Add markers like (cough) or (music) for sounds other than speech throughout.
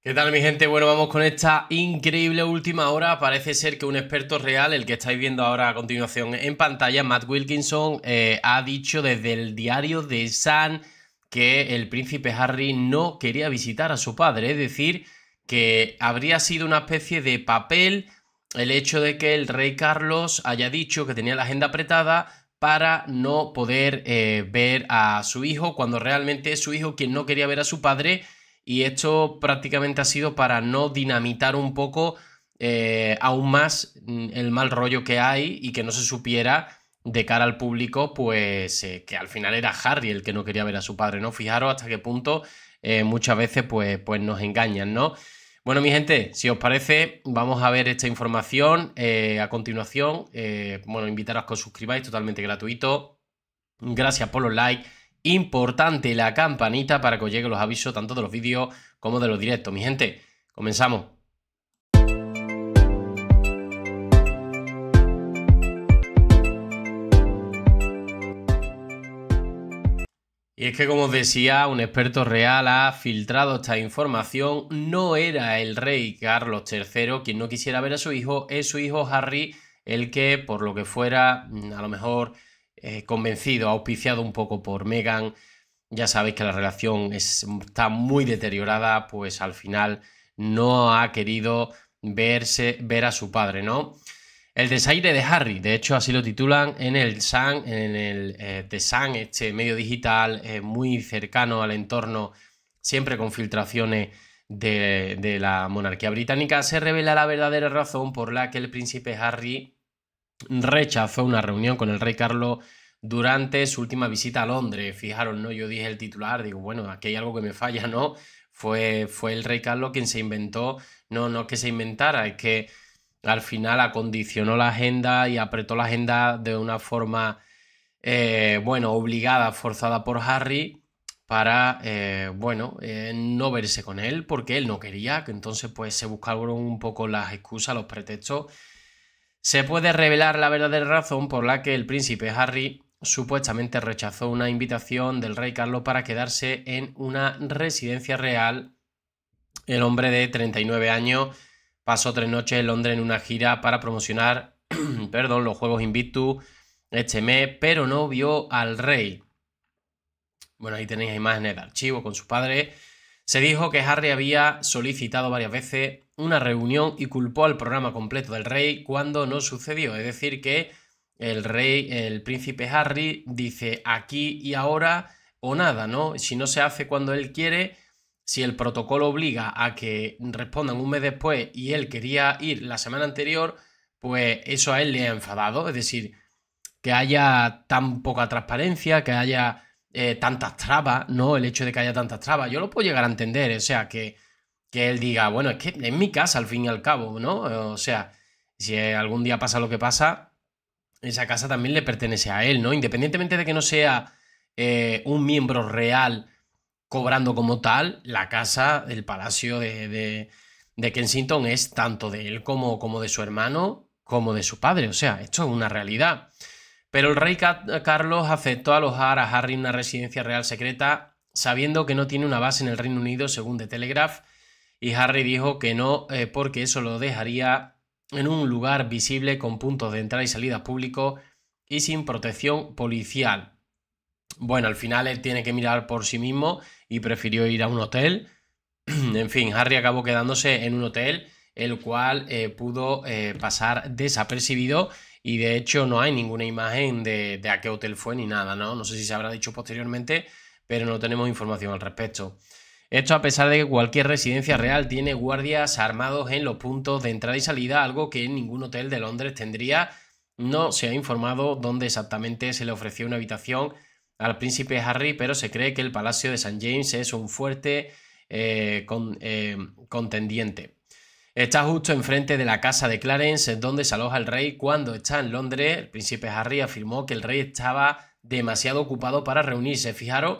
¿Qué tal mi gente? Bueno, vamos con esta increíble última hora. Parece ser que un experto real, el que estáis viendo ahora a continuación en pantalla, Matt Wilkinson, eh, ha dicho desde el diario de San que el príncipe Harry no quería visitar a su padre, es decir, que habría sido una especie de papel el hecho de que el rey Carlos haya dicho que tenía la agenda apretada para no poder eh, ver a su hijo, cuando realmente es su hijo quien no quería ver a su padre y esto prácticamente ha sido para no dinamitar un poco eh, aún más mm, el mal rollo que hay y que no se supiera de cara al público, pues eh, que al final era Harry el que no quería ver a su padre, ¿no? Fijaros hasta qué punto eh, muchas veces pues, pues nos engañan, ¿no? Bueno, mi gente, si os parece, vamos a ver esta información a continuación. bueno, invitaros a que os suscribáis, totalmente gratuito. Gracias por los likes importante la campanita para que os lleguen los avisos tanto de los vídeos como de los directos. Mi gente, comenzamos. Y es que como os decía, un experto real ha filtrado esta información. No era el rey Carlos III quien no quisiera ver a su hijo, es su hijo Harry el que, por lo que fuera, mm, a lo mejor eh, convencido, auspiciado un poco por Megan. Ya sabéis que la relación está muy deteriorada, pues al final no ha querido verse, ver a su padre, ¿no? El desaire de Harry, de hecho así lo titulan en el en el eh, The Sun, este medio digital eh, muy cercano al entorno, siempre con filtraciones de la monarquía británica, se revela la verdadera razón por la que el príncipe Harry rechazó una reunión con el rey Carlos durante su última visita a Londres. Fijaros, ¿no? Yo dije el titular, digo, bueno, aquí hay algo que me falla, ¿no? Fue, fue el rey Carlos quien se inventó, no, no que se inventara, es que al final acondicionó la agenda y apretó la agenda de una forma, eh, bueno, obligada, forzada por Harry para, eh, bueno, eh, no verse con él porque él no quería, que entonces pues se buscaron un poco las excusas, los pretextos se puede revelar la verdadera razón por la que el príncipe Harry supuestamente rechazó una invitación del rey Carlos para quedarse en una residencia real. El hombre de 39 años pasó tres noches en Londres en una gira para promocionar (clears throat) perdón, los Juegos Invictus este mes, pero no vio al rey. Bueno, ahí tenéis imágenes de archivo con su padre. Se dijo que Harry había solicitado varias veces una reunión y culpó al programa completo del rey cuando no sucedió. Es decir, que el rey, el príncipe Harry, dice aquí y ahora o nada, ¿no? Si no se hace cuando él quiere, si el protocolo obliga a que respondan un mes después y él quería ir la semana anterior, pues eso a él le ha enfadado. Es decir, que haya tan poca transparencia, que haya eh, tantas trabas, ¿no? El hecho de que haya tantas trabas, yo lo puedo llegar a entender, ¿eh? o sea, que que él diga, bueno, es que es mi casa al fin y al cabo, ¿no? O sea, si algún día pasa lo que pasa, esa casa también le pertenece a él, ¿no? Independientemente de que no sea eh, un miembro real cobrando como tal, la casa, el palacio de, Kensington es tanto de él como, como, de su hermano, como de su padre. O sea, esto es una realidad. Pero el rey Carlos aceptó alojar a Harry en una residencia real secreta, sabiendo que no tiene una base en el Reino Unido, según The Telegraph, y Harry dijo que no eh, porque eso lo dejaría en un lugar visible con puntos de entrada y salida público y sin protección policial. Bueno, al final él tiene que mirar por sí mismo y prefirió ir a un hotel. (clears throat) en fin, Harry acabó quedándose en un hotel, el cual eh, pudo eh, pasar desapercibido y de hecho no hay ninguna imagen de, de a qué hotel fue ni nada, ¿no? No sé si se habrá dicho posteriormente, pero no tenemos información al respecto. Esto a pesar de que cualquier residencia real tiene guardias armados en los puntos de entrada y salida, algo que ningún hotel de Londres tendría. No se ha informado dónde exactamente se le ofreció una habitación al príncipe Harry, pero se cree que el Palacio de St. James es un fuerte eh, eh, contendiente. Está justo enfrente de la casa de Clarence, donde se aloja el rey. Cuando está en Londres, el príncipe Harry afirmó que el rey estaba demasiado ocupado para reunirse. Fijaros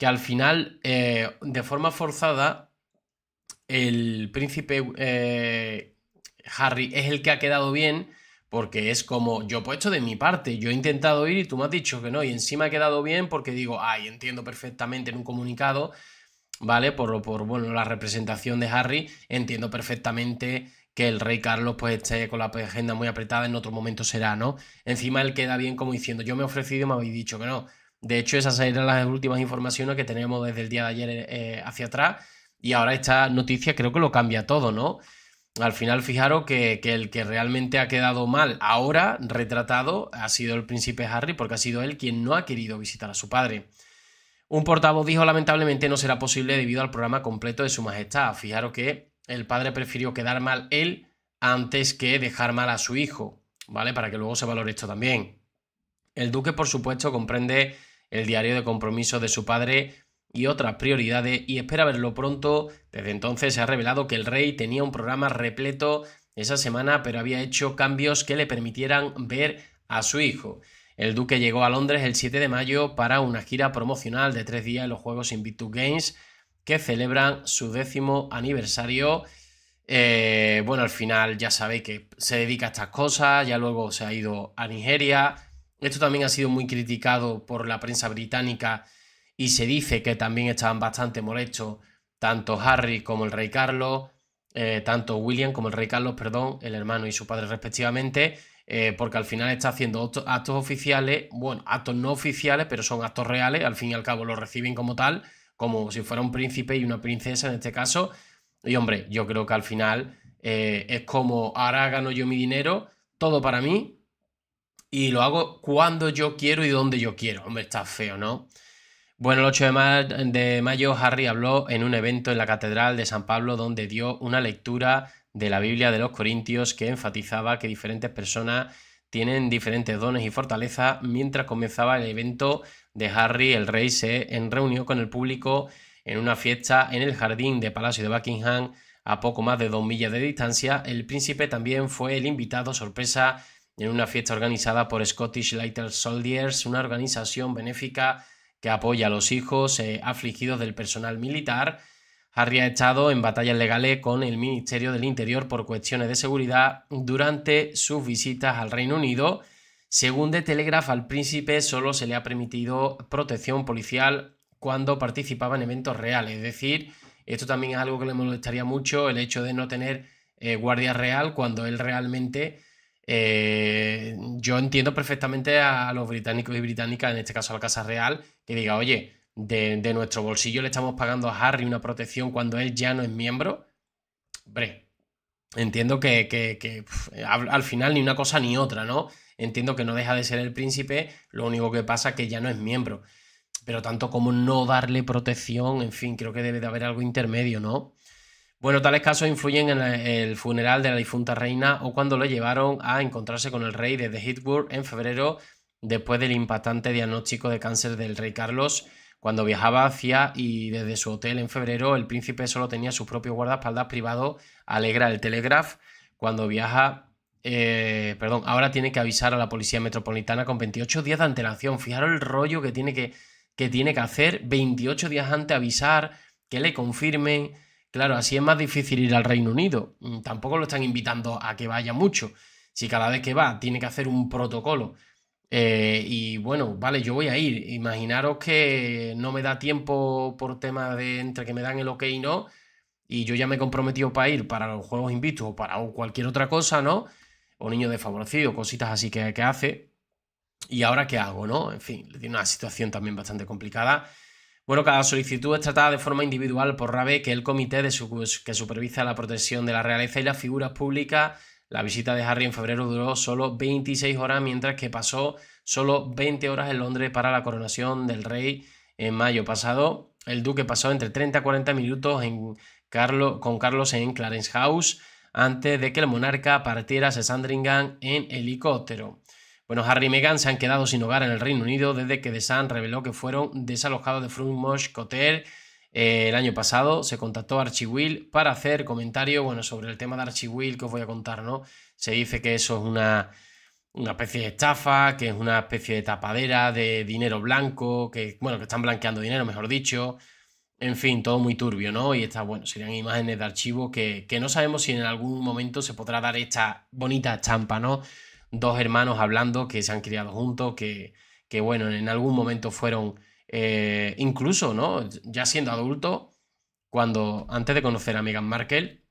que al final, eh, de forma forzada, el príncipe eh, Harry es el que ha quedado bien, porque es como, yo he puesto pues, de mi parte, yo he intentado ir y tú me has dicho que no, y encima ha quedado bien porque digo, ay, entiendo perfectamente en un comunicado, ¿vale? Por, por bueno, la representación de Harry, entiendo perfectamente que el rey Carlos pues esté con la agenda muy apretada, en otro momento será, ¿no? Encima él queda bien como diciendo, yo me he ofrecido y me habéis dicho que no. De hecho, esas eran las últimas informaciones que tenemos desde el día de ayer eh, eh, hacia atrás. Y ahora esta noticia creo que lo cambia todo, ¿no? Al final, fijaros que, que, el que realmente ha quedado mal ahora, retratado, ha sido el príncipe Harry, porque ha sido él quien no ha querido visitar a su padre. Un portavoz dijo, lamentablemente no será posible debido al programa completo de su majestad. Fijaros que el padre prefirió quedar mal él antes que dejar mal a su hijo, ¿vale? Para que luego se valore esto también. El duque, por supuesto, comprende el diario de compromiso de su padre y otras prioridades y espera verlo pronto. Desde entonces se ha revelado que el rey tenía un programa repleto esa semana, pero había hecho cambios que le permitieran ver a su hijo. El duque llegó a Londres el 7 de mayo para una gira promocional de tres días en los Juegos Invictus Games que celebran su décimo aniversario. Eh, bueno, al final ya sabéis que se dedica a estas cosas, ya luego se ha ido a Nigeria, esto también ha sido muy criticado por la prensa británica y se dice que también estaban bastante molestos tanto Harry como el rey Carlos, eh, tanto William como el rey Carlos, perdón, el hermano y su padre respectivamente, eh, porque al final está haciendo actos oficiales, bueno, actos no oficiales, pero son actos reales, al fin y al cabo lo reciben como tal, como si fuera un príncipe y una princesa en este caso. Y hombre, yo creo que al final eh, es como, ahora gano yo mi dinero, todo para mí, y lo hago cuando yo quiero y donde yo quiero. Hombre, está feo, ¿no? Bueno, el 8 de, mayo Harry habló en un evento en la Catedral de San Pablo donde dio una lectura de la Biblia de los Corintios que enfatizaba que diferentes personas tienen diferentes dones y fortalezas. Mientras comenzaba el evento de Harry, el rey se reunió con el público en una fiesta en el jardín de Palacio de Buckingham a poco más de dos millas de distancia. El príncipe también fue el invitado sorpresa en una fiesta organizada por Scottish Lighter Soldiers, una organización benéfica que apoya a los hijos eh, afligidos del personal militar. Harry ha estado en batallas legales con el Ministerio del Interior por cuestiones de seguridad durante sus visitas al Reino Unido. Según The Telegraph, al príncipe solo se le ha permitido protección policial cuando participaba en eventos reales. Es decir, esto también es algo que le molestaría mucho, el hecho de no tener eh, guardia real cuando él realmente eh, yo entiendo perfectamente a los británicos y británicas, en este caso a la Casa Real, que diga, oye, de, nuestro bolsillo le estamos pagando a Harry una protección cuando él ya no es miembro. Hombre, entiendo que, al final ni una cosa ni otra, ¿no? Entiendo que no deja de ser el príncipe, lo único que pasa es que ya no es miembro. Pero tanto como no darle protección, en fin, creo que debe de haber algo intermedio, ¿no? Bueno, tales casos influyen en el funeral de la difunta reina o cuando lo llevaron a encontrarse con el rey desde Hitburg en febrero, después del impactante diagnóstico de cáncer del rey Carlos. Cuando viajaba hacia y desde su hotel en febrero, el príncipe solo tenía su propio guardaespaldas privado, alegra el telegraf Cuando viaja, eh, perdón, ahora tiene que avisar a la policía metropolitana con 28 días de antelación. Fijaros el rollo que tiene que, que, tiene que hacer, 28 días antes avisar, que le confirmen Claro, así es más difícil ir al Reino Unido. Mm, tampoco lo están invitando a que vaya mucho. Si cada vez que va tiene que hacer un protocolo. Eh, y bueno, vale, yo voy a ir. Imaginaros que no me da tiempo por tema de entre que me dan el ok y no. Y yo ya me he comprometido para ir para los Juegos Invictos o para cualquier otra cosa, ¿no? O niño desfavorecido, cositas así que, que hace. ¿Y ahora qué hago, no? En fin, le tiene una situación también bastante complicada bueno, cada solicitud es tratada de forma individual por RABE, que es el comité de que supervisa la protección de la realeza y las figuras públicas. La visita de Harry en febrero duró solo 26 horas, mientras que pasó solo 20 horas en Londres para la coronación del rey en mayo pasado. El duque pasó entre 30 a 40 minutos con Carlos en Clarence House antes de que el monarca partiera a Sandringham en helicóptero. Bueno, Harry y Meghan se han quedado sin hogar en el Reino Unido desde que The Sun reveló que fueron desalojados de Frogmore Hotel eh, el año pasado. Se contactó a Archie Will para hacer comentario bueno, sobre el tema de Archie Will que os voy a contar, ¿no? Se dice que eso es una, una especie de estafa, que es una especie de tapadera de dinero blanco, que, bueno, que están blanqueando dinero, mejor dicho. En fin, todo muy turbio, ¿no? Y estas, bueno, serían imágenes de archivo que, que no sabemos si en algún momento se podrá dar esta bonita estampa, ¿no? dos hermanos hablando que se han criado juntos, que, que bueno, en algún momento fueron, eh, incluso, ¿no? Ya siendo adulto, cuando antes de conocer a Meghan Markle,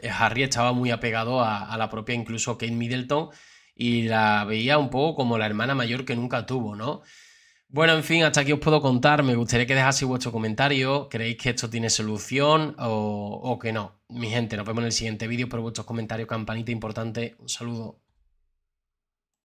eh, Harry estaba muy apegado a, la propia incluso Kate Middleton y la veía un poco como la hermana mayor que nunca tuvo, ¿no? Bueno, en fin, hasta aquí os puedo contar. Me gustaría que dejaseis vuestro comentario. ¿Creéis que esto tiene solución o, o que no? Mi gente, nos vemos en el siguiente vídeo. Por vuestros comentarios, campanita importante. Un saludo.